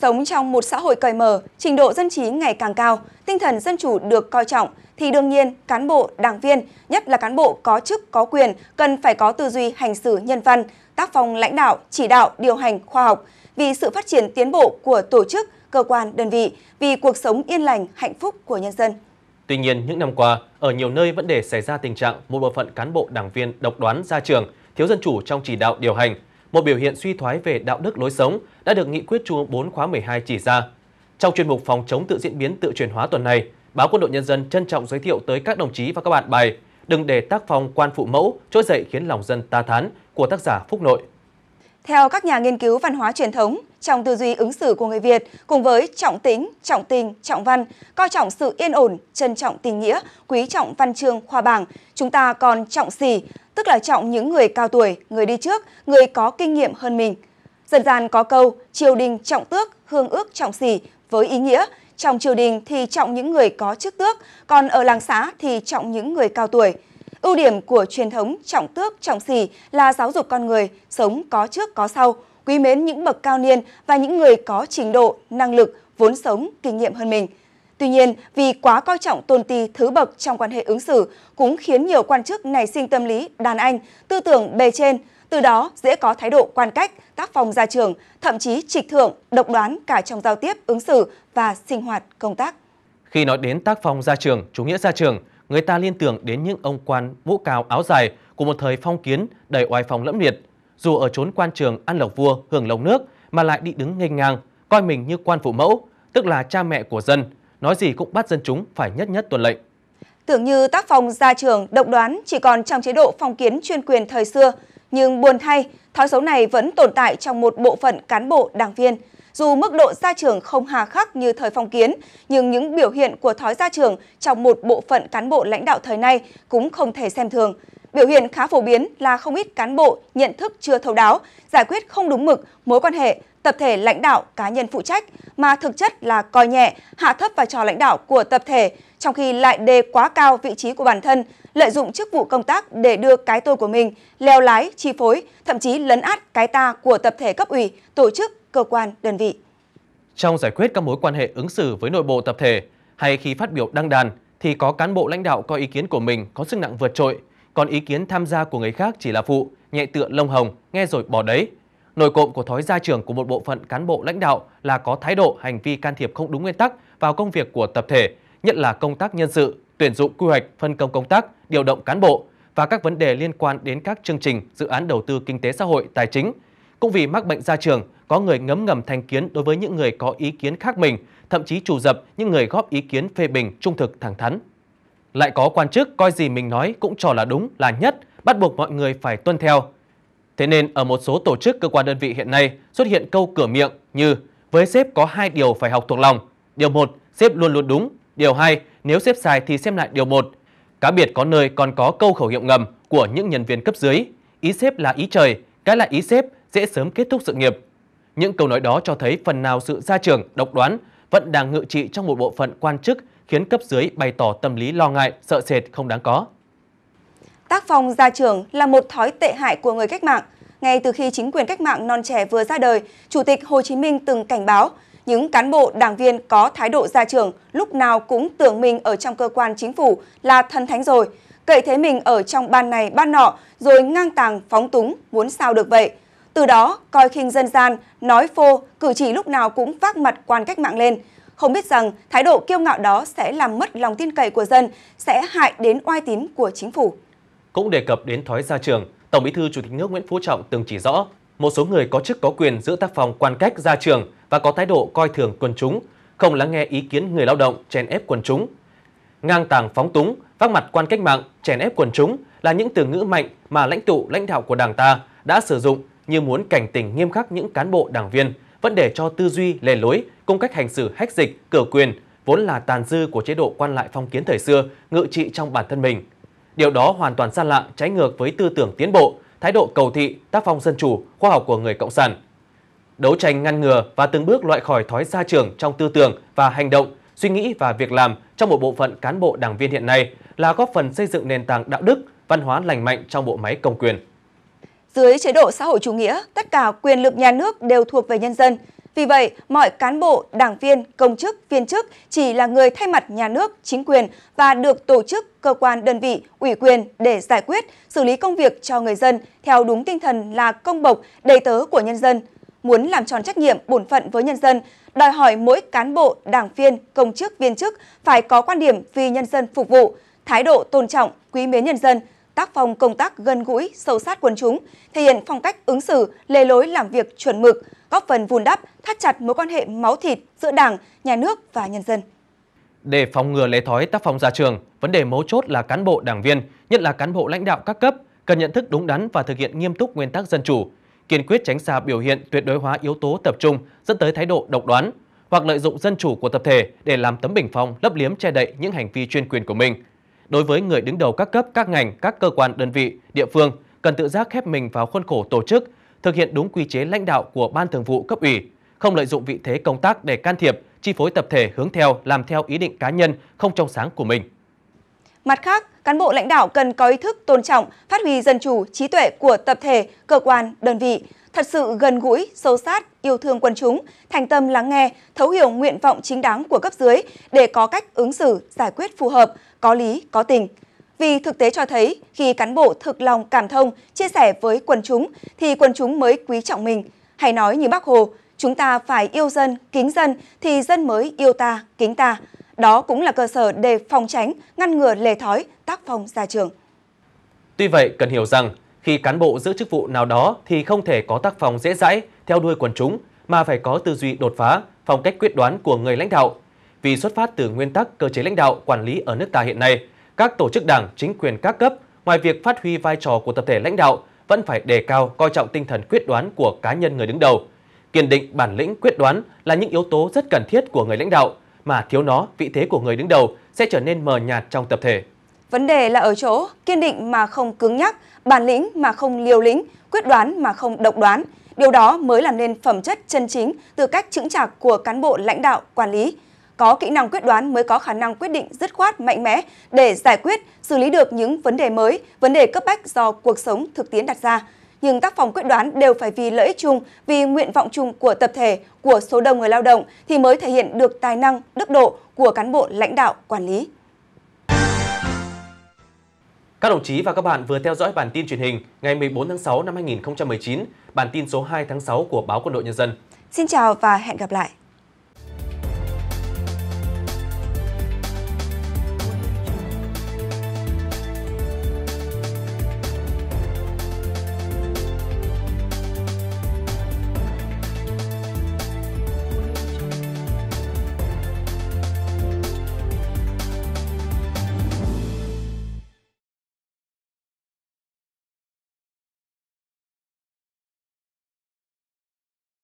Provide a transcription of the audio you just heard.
Sống trong một xã hội cởi mở, trình độ dân trí ngày càng cao, tinh thần dân chủ được coi trọng, thì đương nhiên cán bộ, đảng viên, nhất là cán bộ có chức, có quyền, cần phải có tư duy hành xử nhân văn, tác phong lãnh đạo, chỉ đạo, điều hành khoa học, vì sự phát triển tiến bộ của tổ chức, cơ quan, đơn vị, vì cuộc sống yên lành, hạnh phúc của nhân dân. Tuy nhiên, những năm qua, ở nhiều nơi vẫn để xảy ra tình trạng một bộ phận cán bộ đảng viên độc đoán ra trường, thiếu dân chủ trong chỉ đạo điều hành, một biểu hiện suy thoái về đạo đức lối sống đã được nghị quyết Trung ương 4 khóa 12 chỉ ra. Trong chuyên mục phòng chống tự diễn biến tự chuyển hóa tuần này, báo Quân đội Nhân dân trân trọng giới thiệu tới các đồng chí và các bạn bài Đừng để tác phong quan phụ mẫu trỗi dậy khiến lòng dân ta thán của tác giả Phúc Nội. Theo các nhà nghiên cứu văn hóa truyền thống, trong tư duy ứng xử của người Việt cùng với trọng tính, trọng tình, trọng văn, coi trọng sự yên ổn, trân trọng tình nghĩa, quý trọng văn chương khoa bảng, chúng ta còn trọng xì tức là trọng những người cao tuổi, người đi trước, người có kinh nghiệm hơn mình. Dân gian có câu triều đình trọng tước, hương ước trọng xì với ý nghĩa trong triều đình thì trọng những người có chức tước, còn ở làng xã thì trọng những người cao tuổi. Ưu điểm của truyền thống trọng tước, trọng xì là giáo dục con người, sống có trước có sau, quý mến những bậc cao niên và những người có trình độ, năng lực, vốn sống, kinh nghiệm hơn mình. Tuy nhiên, vì quá coi trọng tôn ti thứ bậc trong quan hệ ứng xử cũng khiến nhiều quan chức nảy sinh tâm lý đàn anh, tư tưởng bề trên, từ đó dễ có thái độ quan cách, tác phong ra trường, thậm chí trịch thượng, độc đoán cả trong giao tiếp, ứng xử và sinh hoạt công tác. Khi nói đến tác phong ra trường, chủ nghĩa ra trường, người ta liên tưởng đến những ông quan mũ cao áo dài của một thời phong kiến đầy oai phong lẫm liệt, dù ở chốn quan trường ăn lộc vua, hưởng lộc nước mà lại đi đứng nghênh ngang, coi mình như quan phụ mẫu, tức là cha mẹ của dân, nói gì cũng bắt dân chúng phải nhất nhất tuân lệnh. Tưởng như tác phong gia trường độc đoán chỉ còn trong chế độ phong kiến chuyên quyền thời xưa, nhưng buồn thay, thói xấu này vẫn tồn tại trong một bộ phận cán bộ, đảng viên. Dù mức độ gia trưởng không hà khắc như thời phong kiến, nhưng những biểu hiện của thói gia trưởng trong một bộ phận cán bộ lãnh đạo thời nay cũng không thể xem thường. Biểu hiện khá phổ biến là không ít cán bộ nhận thức chưa thấu đáo, giải quyết không đúng mực mối quan hệ, tập thể lãnh đạo cá nhân phụ trách mà thực chất là coi nhẹ, hạ thấp vai trò lãnh đạo của tập thể, trong khi lại đề quá cao vị trí của bản thân, lợi dụng chức vụ công tác để đưa cái tôi của mình leo lái, chi phối, thậm chí lấn át cái ta của tập thể cấp ủy, tổ chức, cơ quan, đơn vị. Trong giải quyết các mối quan hệ ứng xử với nội bộ tập thể hay khi phát biểu đăng đàn thì có cán bộ lãnh đạo có ý kiến của mình có sức nặng vượt trội còn ý kiến tham gia của người khác chỉ là phụ, nhẹ tựa lông hồng, nghe rồi bỏ đấy. Nổi cộm của thói gia trưởng của một bộ phận cán bộ lãnh đạo là có thái độ hành vi can thiệp không đúng nguyên tắc vào công việc của tập thể, nhất là công tác nhân sự, tuyển dụng quy hoạch, phân công công tác, điều động cán bộ và các vấn đề liên quan đến các chương trình, dự án đầu tư kinh tế xã hội, tài chính. Cũng vì mắc bệnh gia trường, có người ngấm ngầm thành kiến đối với những người có ý kiến khác mình, thậm chí trù dập những người góp ý kiến phê bình trung thực thẳng thắn. Lại có quan chức coi gì mình nói cũng cho là đúng, là nhất, bắt buộc mọi người phải tuân theo. Thế nên ở một số tổ chức cơ quan đơn vị hiện nay xuất hiện câu cửa miệng như với sếp có hai điều phải học thuộc lòng. Điều 1, sếp luôn luôn đúng. Điều 2, nếu sếp sai thì xem lại điều 1. Cá biệt có nơi còn có câu khẩu hiệu ngầm của những nhân viên cấp dưới. Ý sếp là ý trời, cái là ý sếp dễ sớm kết thúc sự nghiệp. Những câu nói đó cho thấy phần nào sự gia trưởng, độc đoán vẫn đang ngự trị trong một bộ phận quan chức khiến cấp dưới bày tỏ tâm lý lo ngại, sợ sệt không đáng có. Tác phong gia trưởng là một thói tệ hại của người cách mạng. Ngay từ khi chính quyền cách mạng non trẻ vừa ra đời, Chủ tịch Hồ Chí Minh từng cảnh báo những cán bộ, đảng viên có thái độ gia trưởng lúc nào cũng tưởng mình ở trong cơ quan chính phủ là thần thánh rồi, cậy thế mình ở trong ban này ban nọ rồi ngang tàng phóng túng, muốn sao được vậy. Từ đó, coi khinh dân gian, nói phô, cử chỉ lúc nào cũng vác mặt quan cách mạng lên – không biết rằng thái độ kiêu ngạo đó sẽ làm mất lòng tin cậy của dân, sẽ hại đến oai tín của chính phủ. Cũng đề cập đến thói ra trường, Tổng Bí thư Chủ tịch nước Nguyễn Phú Trọng từng chỉ rõ, một số người có chức có quyền giữ tác phòng quan cách ra trường và có thái độ coi thường quần chúng, không lắng nghe ý kiến người lao động chèn ép quần chúng. Ngang tàng phóng túng, vác mặt quan cách mạng, chèn ép quần chúng là những từ ngữ mạnh mà lãnh tụ lãnh đạo của Đảng ta đã sử dụng như muốn cảnh tỉnh nghiêm khắc những cán bộ đảng viên, vẫn để cho tư duy lề lối cùng cách hành xử hách dịch, cửa quyền, vốn là tàn dư của chế độ quan lại phong kiến thời xưa, ngự trị trong bản thân mình. Điều đó hoàn toàn xa lạ, trái ngược với tư tưởng tiến bộ, thái độ cầu thị, tác phong dân chủ, khoa học của người Cộng sản. Đấu tranh ngăn ngừa và từng bước loại khỏi thói xa trường trong tư tưởng và hành động, suy nghĩ và việc làm trong một bộ phận cán bộ đảng viên hiện nay là góp phần xây dựng nền tảng đạo đức, văn hóa lành mạnh trong bộ máy công quyền. Dưới chế độ xã hội chủ nghĩa, tất cả quyền lực nhà nước đều thuộc về nhân dân, vì vậy, mọi cán bộ, đảng viên, công chức, viên chức chỉ là người thay mặt nhà nước, chính quyền và được tổ chức, cơ quan, đơn vị, ủy quyền để giải quyết, xử lý công việc cho người dân theo đúng tinh thần là công bộc, đầy tớ của nhân dân. Muốn làm tròn trách nhiệm bổn phận với nhân dân, đòi hỏi mỗi cán bộ, đảng viên, công chức, viên chức phải có quan điểm vì nhân dân phục vụ, thái độ tôn trọng, quý mến nhân dân, tác phong công tác gần gũi, sâu sát quần chúng, thể hiện phong cách ứng xử, lề lối làm việc chuẩn mực – góp phần vun đắp, thắt chặt mối quan hệ máu thịt giữa Đảng, Nhà nước và nhân dân. Để phòng ngừa lề thói tác phong ra trường, vấn đề mấu chốt là cán bộ đảng viên, nhất là cán bộ lãnh đạo các cấp, cần nhận thức đúng đắn và thực hiện nghiêm túc nguyên tắc dân chủ, kiên quyết tránh xa biểu hiện tuyệt đối hóa yếu tố tập trung dẫn tới thái độ độc đoán hoặc lợi dụng dân chủ của tập thể để làm tấm bình phong lấp liếm che đậy những hành vi chuyên quyền của mình. Đối với người đứng đầu các cấp, các ngành, các cơ quan đơn vị, địa phương cần tự giác khép mình vào khuôn khổ tổ chức thực hiện đúng quy chế lãnh đạo của Ban Thường vụ cấp ủy, không lợi dụng vị thế công tác để can thiệp, chi phối tập thể hướng theo làm theo ý định cá nhân không trong sáng của mình. Mặt khác, cán bộ lãnh đạo cần có ý thức tôn trọng, phát huy dân chủ, trí tuệ của tập thể, cơ quan, đơn vị, thật sự gần gũi, sâu sát, yêu thương quần chúng, thành tâm lắng nghe, thấu hiểu nguyện vọng chính đáng của cấp dưới để có cách ứng xử, giải quyết phù hợp, có lý, có tình vì thực tế cho thấy khi cán bộ thực lòng cảm thông, chia sẻ với quần chúng thì quần chúng mới quý trọng mình. Hay nói như bác Hồ, chúng ta phải yêu dân, kính dân thì dân mới yêu ta, kính ta. Đó cũng là cơ sở để phòng tránh, ngăn ngừa lề thói, tác phong ra trường. Tuy vậy, cần hiểu rằng khi cán bộ giữ chức vụ nào đó thì không thể có tác phong dễ dãi, theo đuôi quần chúng, mà phải có tư duy đột phá, phong cách quyết đoán của người lãnh đạo. Vì xuất phát từ nguyên tắc cơ chế lãnh đạo quản lý ở nước ta hiện nay, các tổ chức đảng, chính quyền các cấp, ngoài việc phát huy vai trò của tập thể lãnh đạo, vẫn phải đề cao coi trọng tinh thần quyết đoán của cá nhân người đứng đầu. Kiên định bản lĩnh quyết đoán là những yếu tố rất cần thiết của người lãnh đạo, mà thiếu nó, vị thế của người đứng đầu sẽ trở nên mờ nhạt trong tập thể. Vấn đề là ở chỗ kiên định mà không cứng nhắc, bản lĩnh mà không liều lĩnh, quyết đoán mà không độc đoán. Điều đó mới làm nên phẩm chất chân chính từ cách chững chạc của cán bộ lãnh đạo, quản lý – có kỹ năng quyết đoán mới có khả năng quyết định dứt khoát mạnh mẽ để giải quyết, xử lý được những vấn đề mới, vấn đề cấp bách do cuộc sống thực tiễn đặt ra. Nhưng tác phòng quyết đoán đều phải vì lợi ích chung, vì nguyện vọng chung của tập thể, của số đông người lao động thì mới thể hiện được tài năng, đức độ của cán bộ lãnh đạo, quản lý. Các đồng chí và các bạn vừa theo dõi bản tin truyền hình ngày 14 tháng 6 năm 2019, bản tin số 2 tháng 6 của Báo Quân đội Nhân dân. Xin chào và hẹn gặp lại!